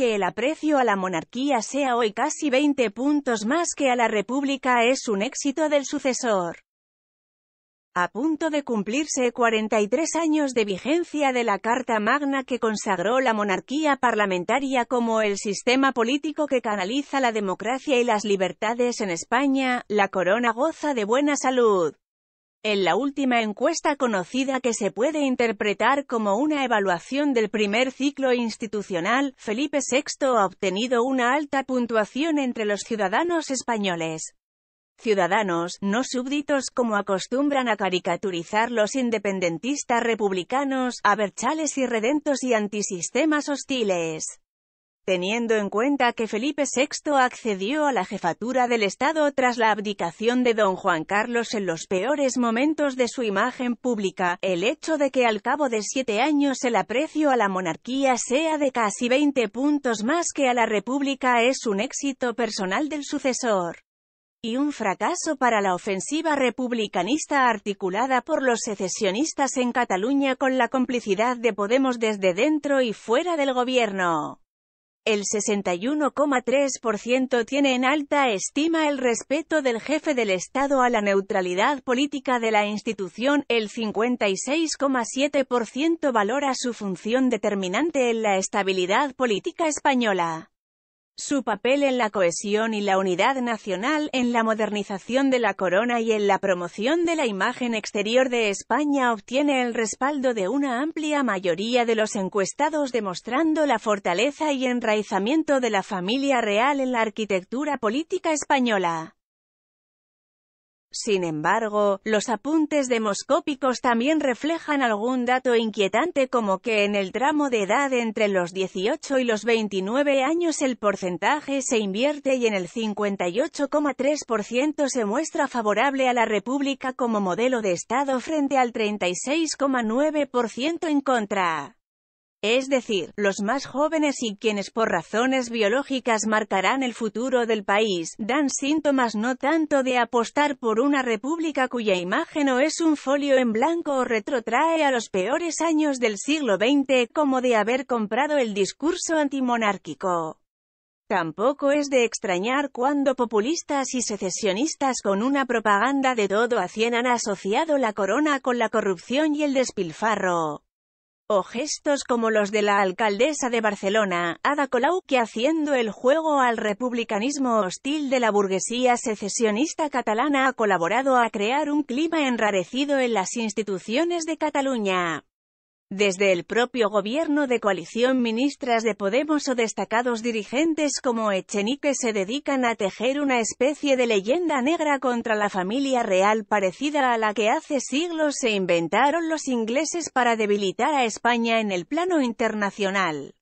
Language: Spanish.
Que el aprecio a la monarquía sea hoy casi 20 puntos más que a la república es un éxito del sucesor. A punto de cumplirse 43 años de vigencia de la Carta Magna que consagró la monarquía parlamentaria como el sistema político que canaliza la democracia y las libertades en España, la corona goza de buena salud. En la última encuesta conocida que se puede interpretar como una evaluación del primer ciclo institucional, Felipe VI ha obtenido una alta puntuación entre los ciudadanos españoles. Ciudadanos, no súbditos como acostumbran a caricaturizar los independentistas republicanos, aberchales y redentos y antisistemas hostiles. Teniendo en cuenta que Felipe VI accedió a la jefatura del Estado tras la abdicación de don Juan Carlos en los peores momentos de su imagen pública, el hecho de que al cabo de siete años el aprecio a la monarquía sea de casi 20 puntos más que a la república es un éxito personal del sucesor y un fracaso para la ofensiva republicanista articulada por los secesionistas en Cataluña con la complicidad de Podemos desde dentro y fuera del gobierno. El 61,3% tiene en alta estima el respeto del jefe del Estado a la neutralidad política de la institución, el 56,7% valora su función determinante en la estabilidad política española su papel en la cohesión y la unidad nacional, en la modernización de la corona y en la promoción de la imagen exterior de España obtiene el respaldo de una amplia mayoría de los encuestados demostrando la fortaleza y enraizamiento de la familia real en la arquitectura política española. Sin embargo, los apuntes demoscópicos también reflejan algún dato inquietante como que en el tramo de edad entre los 18 y los 29 años el porcentaje se invierte y en el 58,3% se muestra favorable a la República como modelo de Estado frente al 36,9% en contra es decir, los más jóvenes y quienes por razones biológicas marcarán el futuro del país, dan síntomas no tanto de apostar por una república cuya imagen o es un folio en blanco o retrotrae a los peores años del siglo XX como de haber comprado el discurso antimonárquico. Tampoco es de extrañar cuando populistas y secesionistas con una propaganda de todo a cien han asociado la corona con la corrupción y el despilfarro o gestos como los de la alcaldesa de Barcelona, Ada Colau, que haciendo el juego al republicanismo hostil de la burguesía secesionista catalana ha colaborado a crear un clima enrarecido en las instituciones de Cataluña. Desde el propio gobierno de coalición ministras de Podemos o destacados dirigentes como Echenique se dedican a tejer una especie de leyenda negra contra la familia real parecida a la que hace siglos se inventaron los ingleses para debilitar a España en el plano internacional.